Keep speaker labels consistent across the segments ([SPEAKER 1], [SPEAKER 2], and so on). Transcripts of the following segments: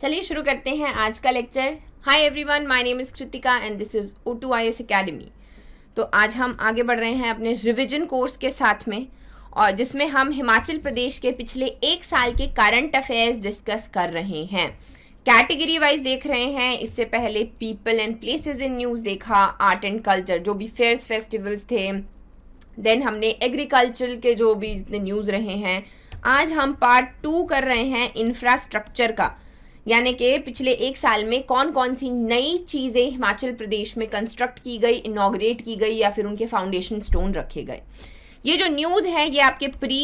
[SPEAKER 1] चलिए शुरू करते हैं आज का lecture hi everyone my name is Kritika and this is O two I S academy तो आज हम आगे बढ़ रहे हैं अपने रिविजन कोर्स के साथ में और जिसमें हम हिमाचल प्रदेश के पिछले एक साल के करंट अफेयर्स डिस्कस कर रहे हैं कैटेगरी वाइज देख रहे हैं इससे पहले people and places in news देखा आर्ट एंड कल्चर जो भी फेयर्स फेस्टिवल्स थे देन हमने एग्रीकल्चर के जो भी जितने न्यूज़ रहे हैं आज हम पार्ट टू कर रहे हैं इंफ्रास्ट्रक्चर का यानी कि पिछले एक साल में कौन कौन सी नई चीज़ें हिमाचल प्रदेश में कंस्ट्रक्ट की गई इनाग्रेट की गई या फिर उनके फाउंडेशन स्टोन रखे गए ये जो न्यूज़ है ये आपके प्री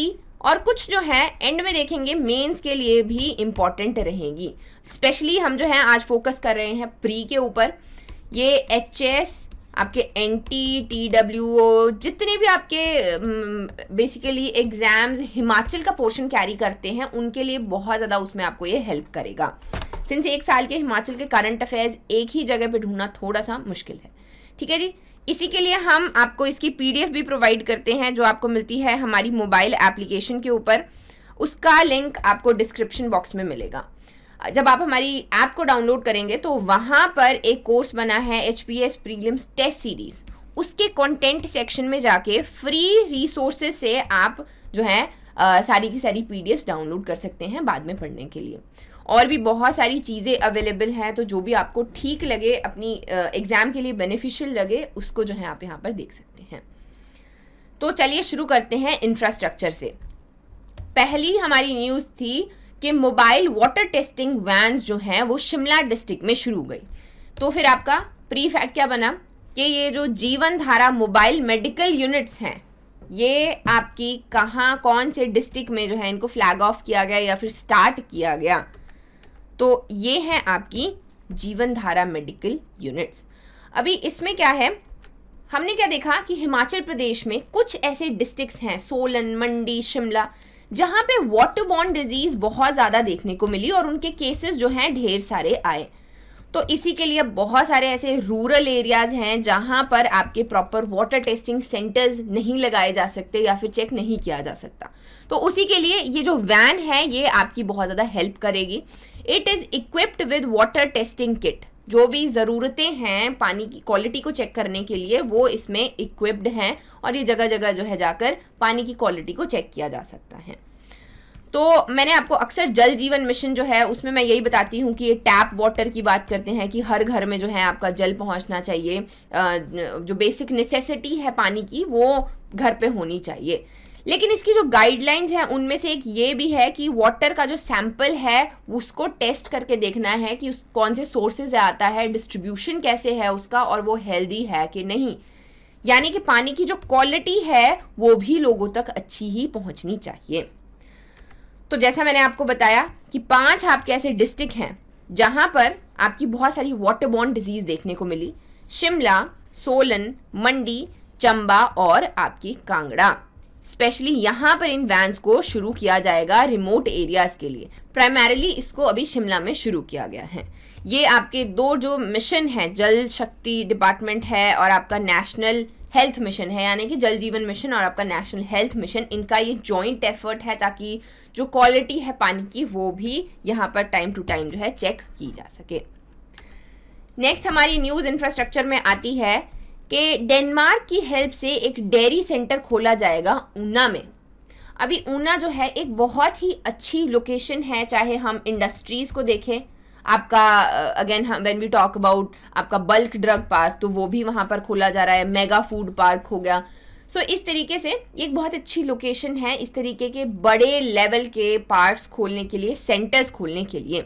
[SPEAKER 1] और कुछ जो है एंड में देखेंगे मेंस के लिए भी इम्पॉर्टेंट रहेगी स्पेशली हम जो है आज फोकस कर रहे हैं प्री के ऊपर ये एच एस आपके N T T W O जितने भी आपके बेसिकली एग्ज़ाम्स हिमाचल का पोर्शन कैरी करते हैं उनके लिए बहुत ज़्यादा उसमें आपको ये हेल्प करेगा सिंस एक साल के हिमाचल के करंट अफेयर्स एक ही जगह पे ढूंढना थोड़ा सा मुश्किल है ठीक है जी इसी के लिए हम आपको इसकी पीडीएफ भी प्रोवाइड करते हैं जो आपको मिलती है हमारी मोबाइल एप्लीकेशन के ऊपर उसका लिंक आपको डिस्क्रिप्शन बॉक्स में मिलेगा जब आप हमारी ऐप को डाउनलोड करेंगे तो वहाँ पर एक कोर्स बना है H P S prelims test series उसके कंटेंट सेक्शन में जाके फ्री रिसोर्सेज से आप जो है आ, सारी की सारी पी डाउनलोड कर सकते हैं बाद में पढ़ने के लिए और भी बहुत सारी चीज़ें अवेलेबल हैं तो जो भी आपको ठीक लगे अपनी एग्ज़ाम के लिए बेनिफिशियल लगे उसको जो है आप यहाँ पर देख सकते हैं तो चलिए शुरू करते हैं इंफ्रास्ट्रक्चर से पहली हमारी न्यूज़ थी कि मोबाइल वाटर टेस्टिंग वैन जो हैं वो शिमला डिस्ट्रिक्ट में शुरू हो गई तो फिर आपका प्री फैक्ट क्या बना कि ये जो जीवन धारा मोबाइल मेडिकल यूनिट्स हैं ये आपकी कहाँ कौन से डिस्ट्रिक्ट में जो है इनको फ्लैग ऑफ किया गया या फिर स्टार्ट किया गया तो ये है आपकी जीवन धारा मेडिकल यूनिट्स अभी इसमें क्या है हमने क्या देखा कि हिमाचल प्रदेश में कुछ ऐसे डिस्ट्रिक्ट हैं सोलन मंडी शिमला जहां पे वाटर बॉन्ड डिजीज बहुत ज़्यादा देखने को मिली और उनके केसेस जो हैं ढेर सारे आए तो इसी के लिए बहुत सारे ऐसे रूरल एरियाज़ हैं जहां पर आपके प्रॉपर वाटर टेस्टिंग सेंटर्स नहीं लगाए जा सकते या फिर चेक नहीं किया जा सकता तो उसी के लिए ये जो वैन है ये आपकी बहुत ज़्यादा हेल्प करेगी it is equipped with water testing kit जो भी ज़रूरतें हैं पानी की क्वालिटी को चेक करने के लिए वो इसमें इक्विप्ड हैं और ये जगह जगह जो है जाकर पानी की क्वालिटी को चेक किया जा सकता है तो मैंने आपको अक्सर जल जीवन मिशन जो है उसमें मैं यही बताती हूँ कि ये टैप वाटर की बात करते हैं कि हर घर में जो है आपका जल पहुँचना चाहिए जो बेसिक नेसेसिटी है पानी की वो घर पे होनी चाहिए लेकिन इसकी जो गाइडलाइंस हैं उनमें से एक ये भी है कि वाटर का जो सैंपल है उसको टेस्ट करके देखना है कि उस कौन से सोर्सेज आता है डिस्ट्रीब्यूशन कैसे है उसका और वो हेल्दी है कि नहीं यानी कि पानी की जो क्वालिटी है वो भी लोगों तक अच्छी ही पहुंचनी चाहिए तो जैसा मैंने आपको बताया कि पांच आपके ऐसे डिस्ट्रिक्ट हैं जहां पर आपकी बहुत सारी वाटर डिजीज देखने को मिली शिमला सोलन मंडी चंबा और आपकी कांगड़ा स्पेशली यहाँ पर इन वैन्स को शुरू किया जाएगा रिमोट एरियाज़ के लिए प्राइमरली इसको अभी शिमला में शुरू किया गया है ये आपके दो जो मिशन है जल शक्ति डिपार्टमेंट है और आपका नेशनल हेल्थ मिशन है यानी कि जल जीवन मिशन और आपका नेशनल हेल्थ मिशन इनका ये जॉइंट एफर्ट है ताकि जो क्वालिटी है पानी की वो भी यहाँ पर टाइम टू टाइम जो है चेक की जा सके नेक्स्ट हमारी न्यूज़ इंफ्रास्ट्रक्चर में आती है कि डेनमार्क की हेल्प से एक डेयरी सेंटर खोला जाएगा ऊना में अभी ऊना जो है एक बहुत ही अच्छी लोकेशन है चाहे हम इंडस्ट्रीज़ को देखें आपका अगेन हम वेन वी टॉक अबाउट आपका बल्क ड्रग पार्क तो वो भी वहाँ पर खोला जा रहा है मेगा फूड पार्क हो गया सो so, इस तरीके से एक बहुत अच्छी लोकेशन है इस तरीके के बड़े लेवल के पार्क्स खोलने के लिए सेंटर्स खोलने के लिए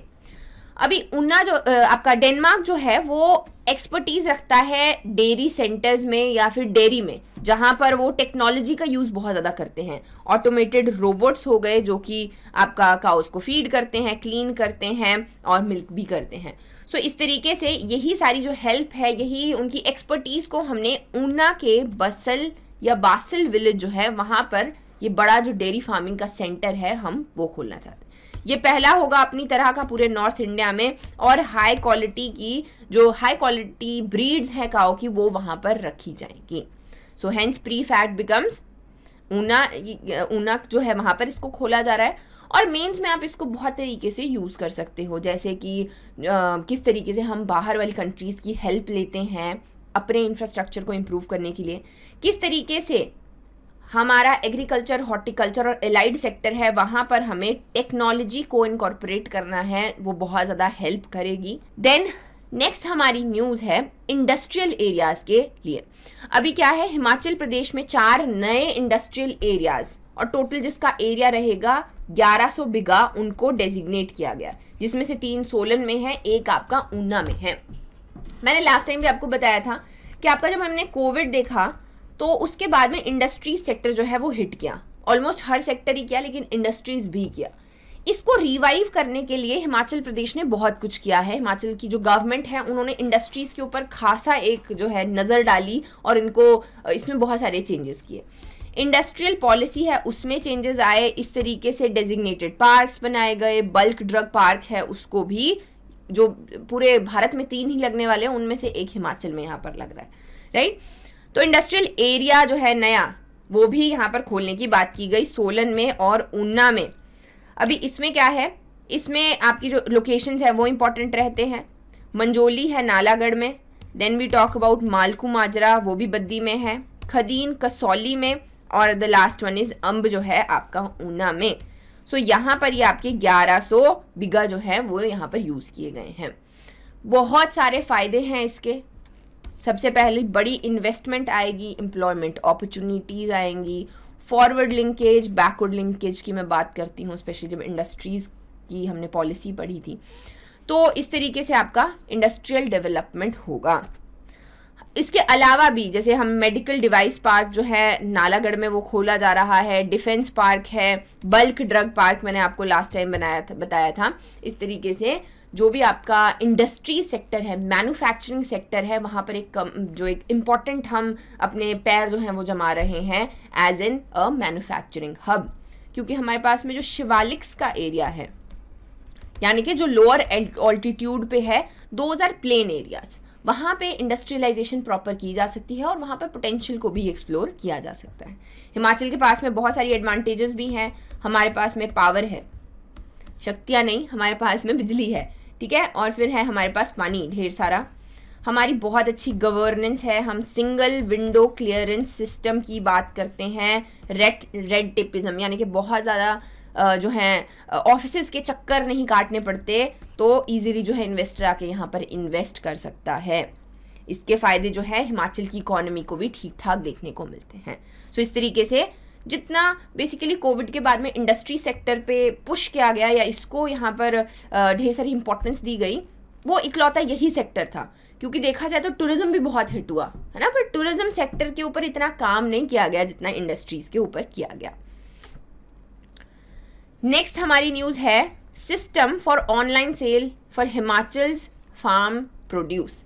[SPEAKER 1] अभी ऊना जो आपका डेनमार्क जो है वो एक्सपर्टीज़ रखता है डेयरी सेंटर्स में या फिर डेयरी में जहाँ पर वो टेक्नोलॉजी का यूज़ बहुत ज़्यादा करते हैं ऑटोमेटेड रोबोट्स हो गए जो कि आपका काउस को फीड करते हैं क्लीन करते हैं और मिल्क भी करते हैं सो so, इस तरीके से यही सारी जो हेल्प है यही उनकी एक्सपर्टीज़ को हमने ऊना के बसल या बासिल विलेज जो है वहाँ पर ये बड़ा जो डेयरी फार्मिंग का सेंटर है हम वो खोलना चाहते हैं ये पहला होगा अपनी तरह का पूरे नॉर्थ इंडिया में और हाई क्वालिटी की जो हाई क्वालिटी ब्रीड्स हैं काओ की वो वहाँ पर रखी जाएंगी so hence pre fat becomes Una Una जो है वहाँ पर इसको खोला जा रहा है और मेंस में आप इसको बहुत तरीके से यूज़ कर सकते हो जैसे कि आ, किस तरीके से हम बाहर वाली कंट्रीज़ की हेल्प लेते हैं अपने इंफ्रास्ट्रक्चर को इम्प्रूव करने के लिए किस तरीके से हमारा एग्रीकल्चर हॉर्टिकल्चर और एलाइड सेक्टर है वहां पर हमें टेक्नोलॉजी को इनकॉर्पोरेट करना है वो बहुत ज़्यादा हेल्प करेगी देन नेक्स्ट हमारी न्यूज़ है इंडस्ट्रियल एरियाज़ के लिए अभी क्या है हिमाचल प्रदेश में चार नए इंडस्ट्रियल एरियाज़ और टोटल जिसका एरिया रहेगा 1100 बिगा उनको डेजिग्नेट किया गया जिसमें से तीन सोलन में है एक आपका ऊना में है मैंने लास्ट टाइम भी आपको बताया था कि आपका जब हमने कोविड देखा तो उसके बाद में इंडस्ट्रीज सेक्टर जो है वो हिट किया ऑलमोस्ट हर सेक्टर ही किया लेकिन इंडस्ट्रीज भी किया इसको रिवाइव करने के लिए हिमाचल प्रदेश ने बहुत कुछ किया है हिमाचल की जो गवर्नमेंट है उन्होंने इंडस्ट्रीज़ के ऊपर खासा एक जो है नज़र डाली और इनको इसमें बहुत सारे चेंजेस किए इंडस्ट्रियल पॉलिसी है उसमें चेंजेस आए इस तरीके से डेजिग्नेटेड पार्क्स बनाए गए बल्क ड्रग पार्क है उसको भी जो पूरे भारत में तीन ही लगने वाले हैं उनमें से एक हिमाचल में यहाँ पर लग रहा है राइट right? तो इंडस्ट्रियल एरिया जो है नया वो भी यहाँ पर खोलने की बात की गई सोलन में और ऊना में अभी इसमें क्या है इसमें आपकी जो लोकेशंस है वो इम्पोर्टेंट रहते हैं मंजोली है नालागढ़ में then we talk about Malku Majra वो भी बद्दी में है खदीन कसौली में और the last one is Amb जो है आपका ऊना में सो so, यहाँ पर ये आपके 1100 बिगा जो है वो यहाँ पर यूज़ किए गए हैं बहुत सारे फ़ायदे हैं इसके सबसे पहले बड़ी इन्वेस्टमेंट आएगी एम्प्लॉयमेंट अपॉर्चुनिटीज़ आएंगी फॉरवर्ड लिंकेज बैकवर्ड लिंकेज की मैं बात करती हूँ स्पेशली जब इंडस्ट्रीज़ की हमने पॉलिसी पढ़ी थी तो इस तरीके से आपका इंडस्ट्रियल डेवलपमेंट होगा इसके अलावा भी जैसे हम मेडिकल डिवाइस पार्क जो है नालागढ़ में वो खोला जा रहा है डिफेंस पार्क है बल्क ड्रग पार्क मैंने आपको लास्ट टाइम बनाया था बताया था इस तरीके से जो भी आपका इंडस्ट्री सेक्टर है मैन्युफैक्चरिंग सेक्टर है वहाँ पर एक um, जो एक इम्पॉर्टेंट हम अपने पैर जो हैं वो जमा रहे हैं as in a manufacturing hub क्योंकि हमारे पास में जो शिवालिक्स का एरिया है यानी कि जो लोअर ऑल्टीट्यूड पे है दोज आर प्लेन एरियाज वहाँ पे इंडस्ट्रियलाइजेशन प्रॉपर की जा सकती है और वहाँ पर पोटेंशियल को भी एक्सप्लोर किया जा सकता है हिमाचल के पास में बहुत सारी एडवांटेजेस भी हैं हमारे पास में पावर है शक्तियाँ नहीं हमारे पास में बिजली है ठीक है और फिर है हमारे पास पानी ढेर सारा हमारी बहुत अच्छी गवर्नेंस है हम सिंगल विंडो क्लियरेंस सिस्टम की बात करते हैं रेड रेड टिपिज़म यानी कि बहुत ज़्यादा जो है ऑफिस के चक्कर नहीं काटने पड़ते तो ईजिली जो है इन्वेस्टर आके यहाँ पर इन्वेस्ट कर सकता है इसके फ़ायदे जो है हिमाचल की इकोनॉमी को भी ठीक ठाक देखने को मिलते हैं सो so, इस तरीके से जितना बेसिकली कोविड के बाद में इंडस्ट्री सेक्टर पे पुश किया गया या इसको यहाँ पर ढेर सारी इंपॉर्टेंस दी गई वो इकलौता यही सेक्टर था क्योंकि देखा जाए तो टूरिज्म भी बहुत हिट हुआ है ना पर टूरिज्म सेक्टर के ऊपर इतना काम नहीं किया गया जितना इंडस्ट्रीज़ के ऊपर किया गया नेक्स्ट हमारी न्यूज़ है system for online sale for Himachal's farm produce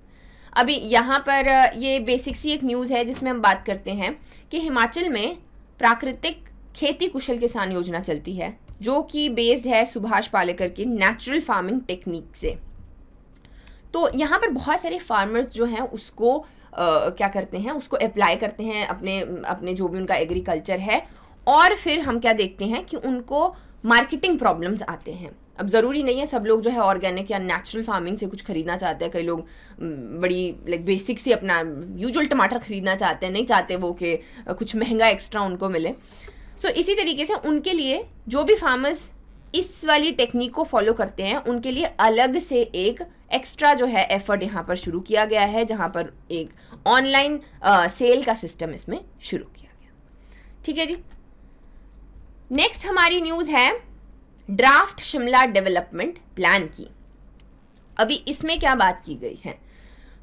[SPEAKER 1] अभी यहाँ पर ये बेसिक सी एक न्यूज़ है जिसमें हम बात करते हैं कि हिमाचल में प्राकृतिक खेती कुशल किसान योजना चलती है जो कि बेस्ड है सुभाष पालेकर के नेचुरल फार्मिंग टेक्निक से तो यहाँ पर बहुत सारे फार्मर्स जो हैं उसको आ, क्या करते हैं उसको अप्लाई करते हैं अपने अपने जो भी उनका एग्रीकल्चर है और फिर हम क्या देखते हैं कि उनको मार्केटिंग प्रॉब्लम्स आते हैं अब ज़रूरी नहीं है सब लोग जो है ऑर्गेनिक या नेचुरल फार्मिंग से कुछ खरीदना चाहते हैं कई लोग बड़ी लाइक बेसिक सी अपना यूजुअल टमाटर खरीदना चाहते हैं नहीं चाहते वो कि कुछ महंगा एक्स्ट्रा उनको मिले सो so, इसी तरीके से उनके लिए जो भी फार्मर्स इस वाली टेक्निक को फॉलो करते हैं उनके लिए अलग से एक एक्स्ट्रा जो है एफर्ट यहाँ पर शुरू किया गया है जहाँ पर एक ऑनलाइन सेल का सिस्टम इसमें शुरू किया गया ठीक है जी नेक्स्ट हमारी न्यूज़ है ड्राफ्ट शिमला डेवलपमेंट प्लान की अभी इसमें क्या बात की गई है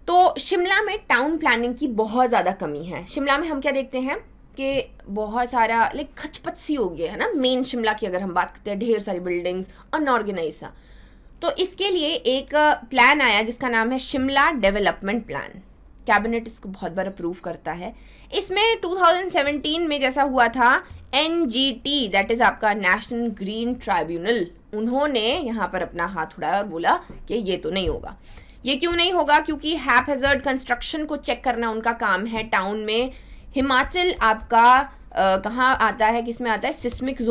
[SPEAKER 1] तो शिमला में टाउन प्लानिंग की बहुत ज़्यादा कमी है शिमला में हम क्या देखते हैं कि बहुत सारा लाइक खचपच सी हो गया है ना मेन शिमला की अगर हम बात करते हैं ढेर सारी बिल्डिंग्स अनऑर्गेनाइज सा तो इसके लिए एक प्लान uh, आया जिसका नाम है शिमला डेवलपमेंट प्लान कैबिनेट इसको बहुत बार अप्रूव करता है इसमें 2017 में जैसा हुआ था N G T that is आपका नेशनल ग्रीन ट्राइब्यूनल उन्होंने यहाँ पर अपना हाथ उड़ाया और बोला कि ये तो नहीं होगा ये क्यों नहीं होगा क्योंकि हैप हेजर्ड कंस्ट्रक्शन को चेक करना उनका काम है टाउन में हिमाचल आपका कहाँ आता है किसमें आता है सिस्मिक हम्म,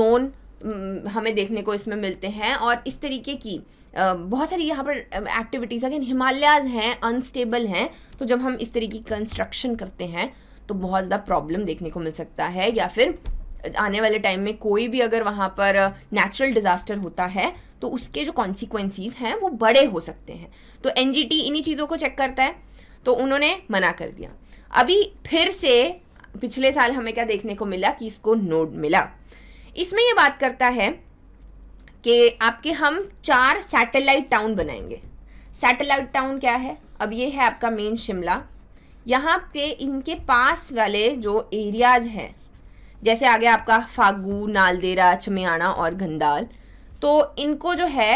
[SPEAKER 1] जोन हमें देखने को इसमें मिलते हैं और इस तरीके की बहुत सारी यहाँ पर एक्टिविटीज़ अगेन हिमालयाज हैं अनस्टेबल हैं तो जब हम इस तरीके की कंस्ट्रक्शन करते हैं तो बहुत ज़्यादा प्रॉब्लम देखने को मिल सकता है या फिर आने वाले टाइम में कोई भी अगर वहाँ पर नेचुरल डिज़ास्टर होता है तो उसके जो कॉन्सिक्वेंसीज हैं वो बड़े हो सकते हैं तो एन इन्हीं चीज़ों को चेक करता है तो उन्होंने मना कर दिया अभी फिर से पिछले साल हमें क्या देखने को मिला कि इसको नोड मिला इसमें ये बात करता है कि आपके हम चार सैटेलाइट टाउन बनाएंगे सैटेलाइट टाउन क्या है अब ये है आपका मेन शिमला यहाँ पे इनके पास वाले जो एरियाज़ हैं जैसे आगे आपका फागू नालदेरा चमियाणा और गंदाल तो इनको जो है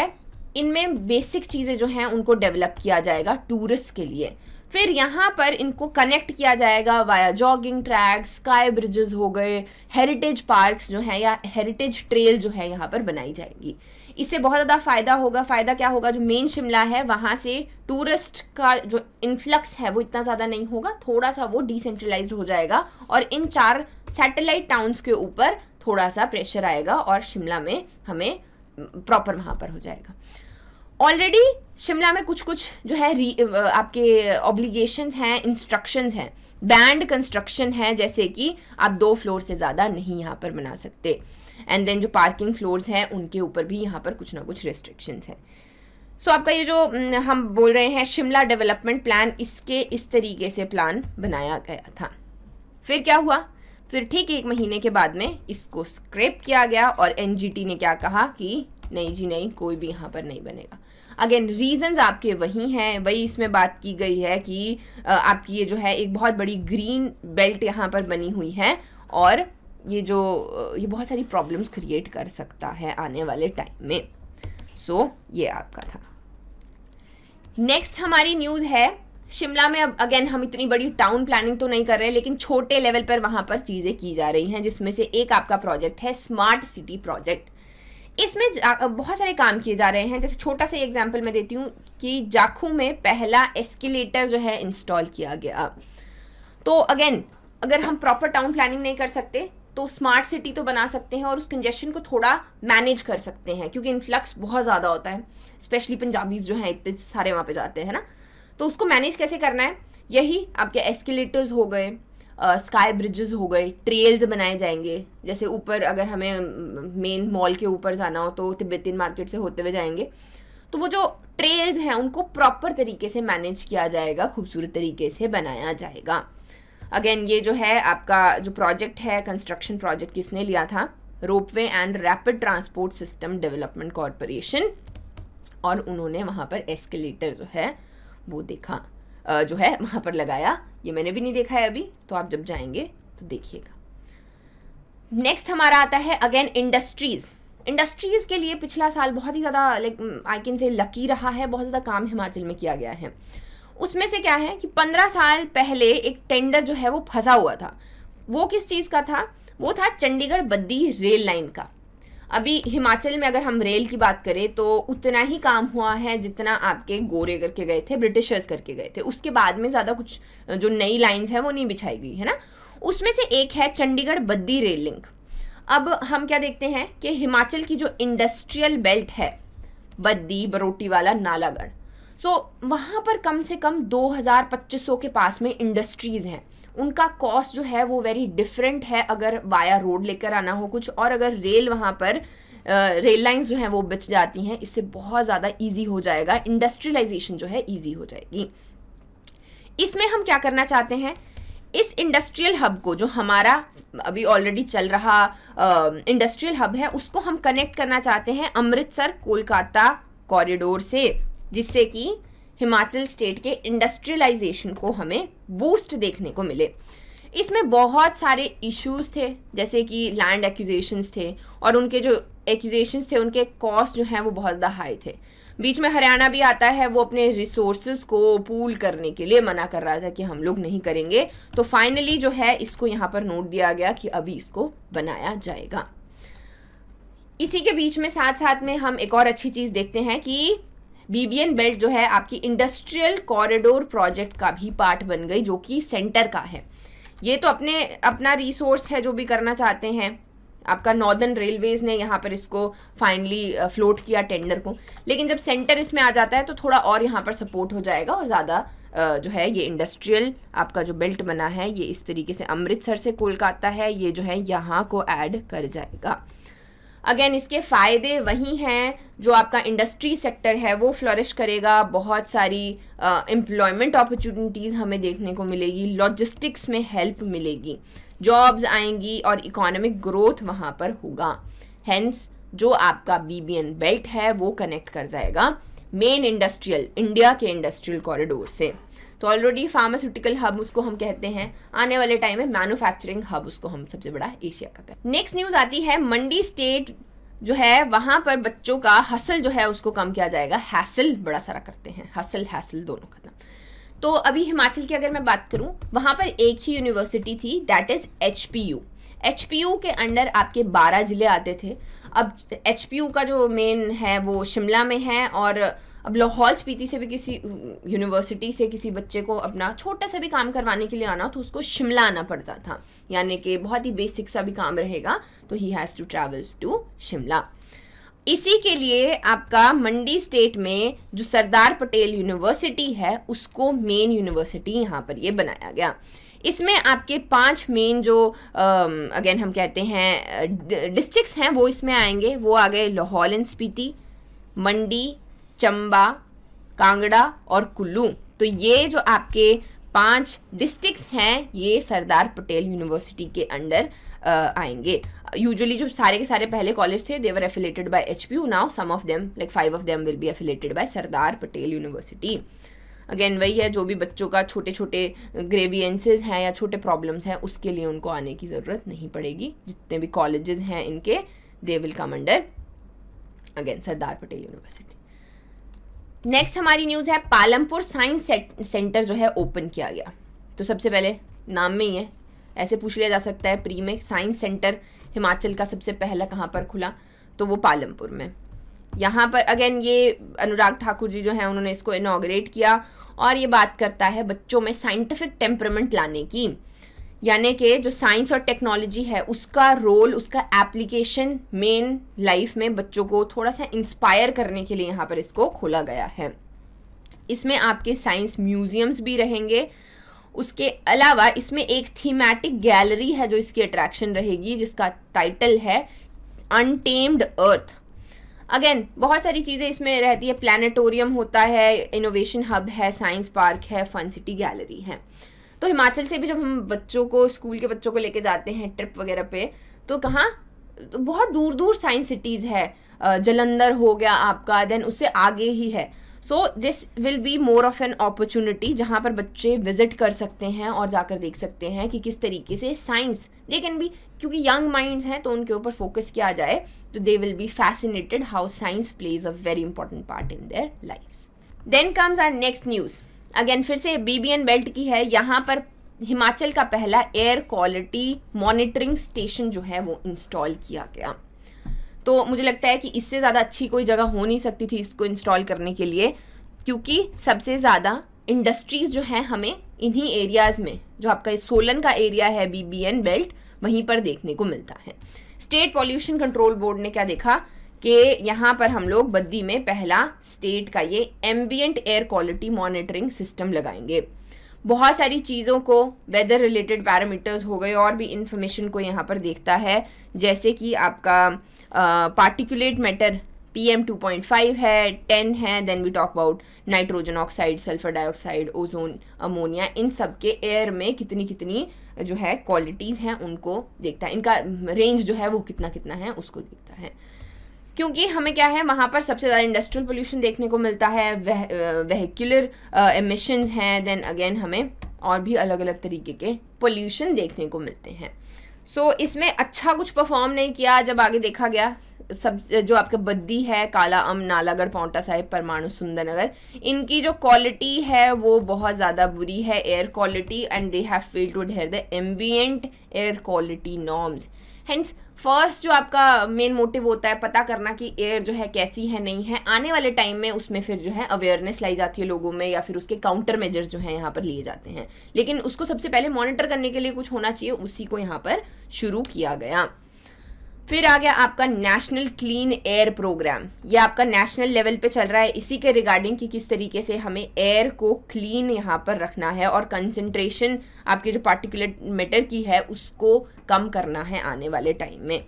[SPEAKER 1] इनमें बेसिक चीज़ें जो हैं उनको डेवलप किया जाएगा टूरिस्ट के लिए फिर यहाँ पर इनको कनेक्ट किया जाएगा via jogging track sky bridges हो गए हेरिटेज पार्क्स जो हैं या हेरिटेज ट्रेल जो है यहाँ पर बनाई जाएगी इससे बहुत ज़्यादा फ़ायदा होगा फ़ायदा क्या होगा जो मेन शिमला है वहाँ से टूरिस्ट का जो इन्फ्लक्स है वो इतना ज़्यादा नहीं होगा थोड़ा सा वो डिसेंट्रलाइज हो जाएगा और इन चार सैटेलाइट टाउन्स के ऊपर थोड़ा सा प्रेशर आएगा और शिमला में हमें प्रॉपर वहाँ पर हो जाएगा ऑलरेडी शिमला में कुछ कुछ जो है री, आपके ऑब्लिगेशन हैं इंस्ट्रक्शन हैं बैंड कंस्ट्रक्शन है जैसे कि आप दो फ्लोर से ज़्यादा नहीं यहाँ पर बना सकते एंड देन जो पार्किंग फ्लोर्स हैं उनके ऊपर भी यहाँ पर कुछ ना कुछ रिस्ट्रिक्शंस हैं सो so, आपका ये जो हम बोल रहे हैं शिमला डेवलपमेंट प्लान इसके इस तरीके से प्लान बनाया गया था फिर क्या हुआ फिर ठीक एक महीने के बाद में इसको स्क्रेप किया गया और एन ने क्या कहा कि नहीं जी नहीं कोई भी यहाँ पर नहीं बनेगा अगेन रीजंस आपके वही हैं वही इसमें बात की गई है कि आपकी ये जो है एक बहुत बड़ी ग्रीन बेल्ट यहाँ पर बनी हुई है और ये जो ये बहुत सारी प्रॉब्लम्स क्रिएट कर सकता है आने वाले टाइम में सो so, ये आपका था नेक्स्ट हमारी न्यूज़ है शिमला में अब अगेन हम इतनी बड़ी टाउन प्लानिंग तो नहीं कर रहे लेकिन छोटे लेवल पर वहाँ पर चीज़ें की जा रही हैं जिसमें से एक आपका प्रोजेक्ट है स्मार्ट सिटी प्रोजेक्ट इसमें बहुत सारे काम किए जा रहे हैं जैसे छोटा सा एग्जाम्पल मैं देती हूँ कि जाखू में पहला एस्केलेटर जो है इंस्टॉल किया गया तो अगेन अगर हम प्रॉपर टाउन प्लानिंग नहीं कर सकते तो स्मार्ट सिटी तो बना सकते हैं और उस कंजेशन को थोड़ा मैनेज कर सकते हैं क्योंकि इन्फ्लक्स बहुत ज़्यादा होता है स्पेशली पंजाबीज़ जो हैं इतने सारे वहाँ पे जाते हैं ना तो उसको मैनेज कैसे करना है यही आपके एस्केलेटर्स हो गए स्काई ब्रिजेस हो गए ट्रेल्स बनाए जाएंगे जैसे ऊपर अगर हमें मेन मॉल के ऊपर जाना हो तो तिब्बतिन मार्केट से होते हुए जाएंगे तो वो जो ट्रेल्स हैं उनको प्रॉपर तरीके से मैनेज किया जाएगा खूबसूरत तरीके से बनाया जाएगा अगेन ये जो है आपका जो प्रोजेक्ट है कंस्ट्रक्शन प्रोजेक्ट किसने लिया था ropeway and rapid transport system development corporation और उन्होंने वहाँ पर एस्केलेटर जो है वो देखा जो है वहाँ पर लगाया ये मैंने भी नहीं देखा है अभी तो आप जब जाएंगे तो देखिएगा नेक्स्ट हमारा आता है अगेन इंडस्ट्रीज़ इंडस्ट्रीज़ के लिए पिछला साल बहुत ही ज़्यादा like I can say lucky रहा है बहुत ज़्यादा काम हिमाचल में किया गया है उसमें से क्या है कि पंद्रह साल पहले एक टेंडर जो है वो फंसा हुआ था वो किस चीज़ का था वो था चंडीगढ़ बद्दी रेल लाइन का अभी हिमाचल में अगर हम रेल की बात करें तो उतना ही काम हुआ है जितना आपके गोरे करके गए थे ब्रिटिशर्स करके गए थे उसके बाद में ज़्यादा कुछ जो नई लाइन्स है वो नहीं बिछाई गई है ना उसमें से एक है चंडीगढ़ बद्दी रेल लिंक अब हम क्या देखते हैं कि हिमाचल की जो इंडस्ट्रियल बेल्ट है बद्दी बरोटीवाला नालागढ़ सो so, वहाँ पर कम से कम पच्चीस 2500 के पास में इंडस्ट्रीज़ हैं उनका कॉस्ट जो है वो वेरी डिफरेंट है अगर वाया रोड लेकर आना हो कुछ और अगर रेल वहाँ पर रेल लाइंस जो हैं वो बच जाती हैं इससे बहुत ज़्यादा ईजी हो जाएगा इंडस्ट्रियलाइजेशन जो है ईजी हो जाएगी इसमें हम क्या करना चाहते हैं इस इंडस्ट्रियल हब को जो हमारा अभी ऑलरेडी चल रहा इंडस्ट्रियल हब है उसको हम कनेक्ट करना चाहते हैं अमृतसर कोलकाता कॉरिडोर से जिससे कि हिमाचल स्टेट के इंडस्ट्रियलाइजेशन को हमें बूस्ट देखने को मिले इसमें बहुत सारे इश्यूज थे जैसे कि लैंड एक्यूजेशंस थे और उनके जो एक्यूजेशंस थे उनके कॉस्ट जो हैं वो बहुत ज़्यादा हाई थे बीच में हरियाणा भी आता है वो अपने रिसोर्स को पूल करने के लिए मना कर रहा था कि हम लोग नहीं करेंगे तो फाइनली जो है इसको यहाँ पर नोट दिया गया कि अभी इसको बनाया जाएगा इसी के बीच में साथ साथ में हम एक और अच्छी चीज़ देखते हैं कि बीबीएन बेल्ट जो है आपकी इंडस्ट्रियल कॉरिडोर प्रोजेक्ट का भी पार्ट बन गई जो कि सेंटर का है ये तो अपने अपना रिसोर्स है जो भी करना चाहते हैं आपका नॉर्दर्न रेलवेज़ ने यहाँ पर इसको फाइनली फ्लोट किया टेंडर को लेकिन जब सेंटर इसमें आ जाता है तो थोड़ा और यहाँ पर सपोर्ट हो जाएगा और ज़्यादा जो है ये इंडस्ट्रियल आपका जो बेल्ट बना है ये इस तरीके से अमृतसर से कोलकाता है ये जो है यहाँ को ऐड कर जाएगा अगेन इसके फ़ायदे वही हैं जो आपका इंडस्ट्री सेक्टर है वो फ्लोरिश करेगा बहुत सारी एम्प्लॉयमेंट uh, अपॉर्चुनिटीज़ हमें देखने को मिलेगी लॉजिस्टिक्स में हेल्प मिलेगी जॉब्स आएंगी और इकोनॉमिक ग्रोथ वहाँ पर होगा हैंस जो आपका बी बेल्ट है वो कनेक्ट कर जाएगा मेन इंडस्ट्रियल इंडिया के इंडस्ट्रियल कॉरिडोर से तो ऑलरेडी फार्मास्यूटिकल हब उसको हम कहते हैं आने वाले टाइम में मैन्युफैक्चरिंग हब उसको हम सबसे बड़ा एशिया का नेक्स्ट न्यूज़ आती है मंडी स्टेट जो है वहाँ पर बच्चों का हसल जो है उसको कम किया जाएगा हैसल बड़ा सारा करते हैं हसल हैसल दोनों खत्म तो अभी हिमाचल की अगर मैं बात करूँ वहाँ पर एक ही यूनिवर्सिटी थी that is H P U H P U के अंडर आपके बारह ज़िले आते थे अब एच पी यू का जो मेन है वो शिमला में है और अब लाहौल स्पीति से भी किसी यूनिवर्सिटी से किसी बच्चे को अपना छोटा सा भी काम करवाने के लिए आना तो उसको शिमला आना पड़ता था यानी कि बहुत ही बेसिक सा भी काम रहेगा तो ही has to travel to Shimla इसी के लिए आपका मंडी स्टेट में जो सरदार पटेल यूनिवर्सिटी है उसको मेन यूनिवर्सिटी यहाँ पर ये बनाया गया इसमें आपके पांच मेन जो अगेन हम कहते हैं डिस्ट्रिक्ट्स हैं वो इसमें आएंगे वो आ गए लाहौल एंड स्पीति मंडी चंबा कांगड़ा और कुल्लू तो ये जो आपके पांच डिस्ट्रिक्ट्स हैं ये सरदार पटेल यूनिवर्सिटी के अंडर आएंगे यूजुअली जो सारे के सारे पहले कॉलेज थे they were affiliated by H P U now some of them like five of them will be affiliated by Sardar Patel university again वही है जो भी बच्चों का छोटे छोटे ग्रेवियंसेज हैं या छोटे प्रॉब्लम्स हैं उसके लिए उनको आने की ज़रूरत नहीं पड़ेगी जितने भी कॉलेजेस हैं इनके they will come under again Sardar Patel university next हमारी न्यूज़ है पालमपुर साइंस सेंटर जो है ओपन किया गया तो सबसे पहले नाम में ही है ऐसे पूछ लिया जा सकता है प्री में साइंस सेंटर हिमाचल का सबसे पहला कहाँ पर खुला तो वो पालमपुर में यहाँ पर अगेन ये अनुराग ठाकुर जी जो हैं उन्होंने इसको इनाग्रेट किया और ये बात करता है बच्चों में साइंटिफिक टेम्परमेंट लाने की यानी कि जो साइंस और टेक्नोलॉजी है उसका रोल उसका एप्लीकेशन मेन लाइफ में बच्चों को थोड़ा सा इंस्पायर करने के लिए यहाँ पर इसको खोला गया है इसमें आपके साइंस म्यूजियम्स भी रहेंगे उसके अलावा इसमें एक थीमेटिक गैलरी है जो इसकी अट्रैक्शन रहेगी जिसका टाइटल है अनटेम्ड अर्थ अगेन बहुत सारी चीज़ें इसमें रहती है प्लानिटोरियम होता है इनोवेशन हब है साइंस पार्क है फन सिटी गैलरी है तो हिमाचल से भी जब हम बच्चों को स्कूल के बच्चों को लेके जाते हैं ट्रिप वगैरह पे तो कहाँ तो बहुत दूर दूर साइंस सिटीज़ है जलंधर हो गया आपका देन उससे आगे ही है so this will be more of an opportunity जहाँ पर बच्चे विजिट कर सकते हैं और जाकर देख सकते हैं कि किस तरीके से साइंस दे कैन बी क्योंकि यंग माइंड्स हैं तो उनके ऊपर फोकस किया जाए तो they will be fascinated how science plays a very important part in their life then comes our next news again फिर से बीबीएन बेल्ट की है यहाँ पर हिमाचल का पहला एयर क्वालिटी मॉनिटरिंग स्टेशन जो है वो इंस्टॉल किया गया तो मुझे लगता है कि इससे ज़्यादा अच्छी कोई जगह हो नहीं सकती थी इसको इंस्टॉल करने के लिए क्योंकि सबसे ज़्यादा इंडस्ट्रीज़ जो हैं हमें इन्हीं एरियाज़ में जो आपका सोलन का एरिया है बीबीएन बेल्ट वहीं पर देखने को मिलता है स्टेट पॉल्यूशन कंट्रोल बोर्ड ने क्या देखा कि यहाँ पर हम लोग बद्दी में पहला स्टेट का ये ambient air quality monitoring system लगाएंगे बहुत सारी चीज़ों को वेदर रिलेटेड पैरामीटर्स हो गए और भी इन्फॉर्मेशन को यहाँ पर देखता है जैसे कि आपका particulate matter P M two point five है टेन है then we talk about nitrogen oxide sulphur dioxide ozone ammonia इन सब के एयर में कितनी कितनी जो है क्वालिटीज़ हैं उनको देखता है इनका रेंज जो है वो कितना कितना है उसको देखता है क्योंकि हमें क्या है वहाँ पर सबसे ज़्यादा इंडस्ट्रियल पोल्यूशन देखने को मिलता है वह वहीकुलर एमिशंस हैं देन अगेन हमें और भी अलग अलग तरीके के पोल्यूशन देखने को मिलते हैं सो so, इसमें अच्छा कुछ परफॉर्म नहीं किया जब आगे देखा गया सब जो आपके बद्दी है काला अम नालागढ़ पाउंटा साहिब परमाणु सुंदरनगर इनकी जो क्वालिटी है वो बहुत ज़्यादा बुरी है air quality and they have fail to dare the ambient air quality norms hence first जो आपका मेन मोटिव होता है पता करना कि एयर जो है कैसी है नहीं है आने वाले टाइम में उसमें फिर जो है अवेयरनेस लाई जाती है लोगों में या फिर उसके काउंटर मेजर्स जो हैं यहाँ पर लिए जाते हैं लेकिन उसको सबसे पहले मॉनिटर करने के लिए कुछ होना चाहिए उसी को यहाँ पर शुरू किया गया फिर आ गया आपका नेशनल क्लीन एयर प्रोग्राम ये आपका नेशनल लेवल पे चल रहा है इसी के रिगार्डिंग कि किस तरीके से हमें एयर को क्लीन यहाँ पर रखना है और कंसंट्रेशन आपके जो पार्टिकुलेट मैटर की है उसको कम करना है आने वाले टाइम में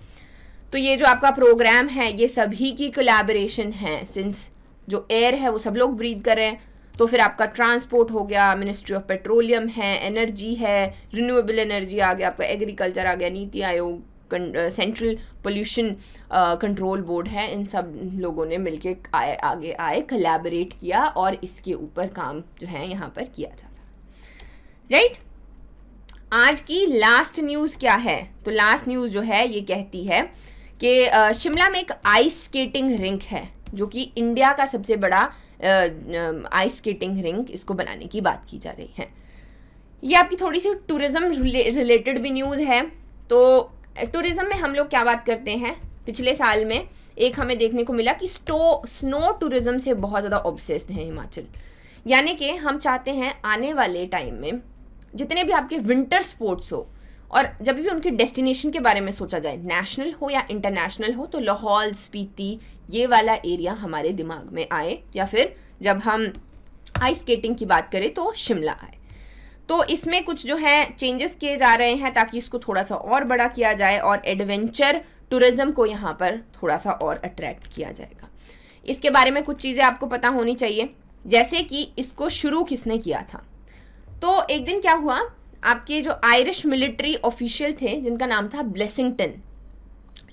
[SPEAKER 1] तो ये जो आपका प्रोग्राम है ये सभी की कोलेबरेशन है सिंस जो एयर है वो सब लोग ब्रीद कर रहे हैं तो फिर आपका ट्रांसपोर्ट हो गया मिनिस्ट्री ऑफ पेट्रोलियम है एनर्जी है रिन्यूएबल एनर्जी आ गया आपका एग्रीकल्चर आ गया नीति आयोग सेंट्रल पोल्यूशन कंट्रोल बोर्ड है इन सब लोगों ने मिलके आए आगे आए कलेबरेट किया और इसके ऊपर काम जो है यहाँ पर किया जा रहा राइट आज की लास्ट न्यूज़ क्या है तो लास्ट न्यूज़ जो है ये कहती है कि uh, शिमला में एक आइस स्केटिंग रिंक है जो कि इंडिया का सबसे बड़ा आइस स्केटिंग रिंक इसको बनाने की बात की जा रही है ये आपकी थोड़ी सी टूरिज़्म रिलेटेड भी न्यूज़ है तो टूरिज़्म में हम लोग क्या बात करते हैं पिछले साल में एक हमें देखने को मिला कि स्टो स्नो टूरिज़्म से बहुत ज़्यादा ऑब्सेस्ड है हिमाचल यानी कि हम चाहते हैं आने वाले टाइम में जितने भी आपके विंटर स्पोर्ट्स हो और जब भी उनके डेस्टिनेशन के बारे में सोचा जाए नेशनल हो या इंटरनेशनल हो तो लाहौल स्पीति ये वाला एरिया हमारे दिमाग में आए या फिर जब हम आइस स्केटिंग की बात करें तो शिमला आए तो इसमें कुछ जो है चेंजेस किए जा रहे हैं ताकि इसको थोड़ा सा और बड़ा किया जाए और एडवेंचर टूरिज़्म को यहाँ पर थोड़ा सा और अट्रैक्ट किया जाएगा इसके बारे में कुछ चीज़ें आपको पता होनी चाहिए जैसे कि इसको शुरू किसने किया था तो एक दिन क्या हुआ आपके जो आयरिश मिलिट्री ऑफिशियल थे जिनका नाम था ब्लेसिंगटन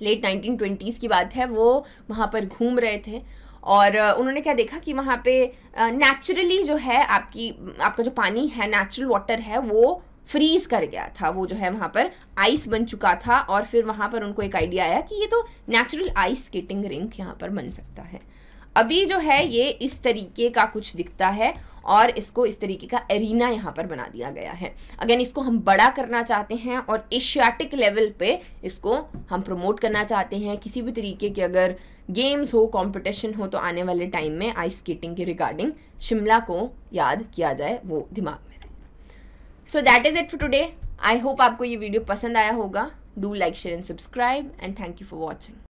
[SPEAKER 1] लेट 1920s की बात है वो वहाँ पर घूम रहे थे और उन्होंने क्या देखा कि वहाँ पे नेचुरली जो है आपकी आपका जो पानी है नेचुरल वाटर है वो फ्रीज कर गया था वो जो है वहाँ पर आइस बन चुका था और फिर वहाँ पर उनको एक आइडिया आया कि ये तो नेचुरल आइस स्केटिंग रिंक यहाँ पर बन सकता है अभी जो है ये इस तरीके का कुछ दिखता है और इसको इस तरीके का एरिना यहाँ पर बना दिया गया है अगेन इसको हम बड़ा करना चाहते हैं और एशियाटिक लेवल पे इसको हम प्रमोट करना चाहते हैं किसी भी तरीके के अगर गेम्स हो कंपटीशन हो तो आने वाले टाइम में आइस स्केटिंग के रिगार्डिंग शिमला को याद किया जाए वो दिमाग में so that is it for today I hope आपको ये वीडियो पसंद आया होगा do like share and subscribe and thank you for watching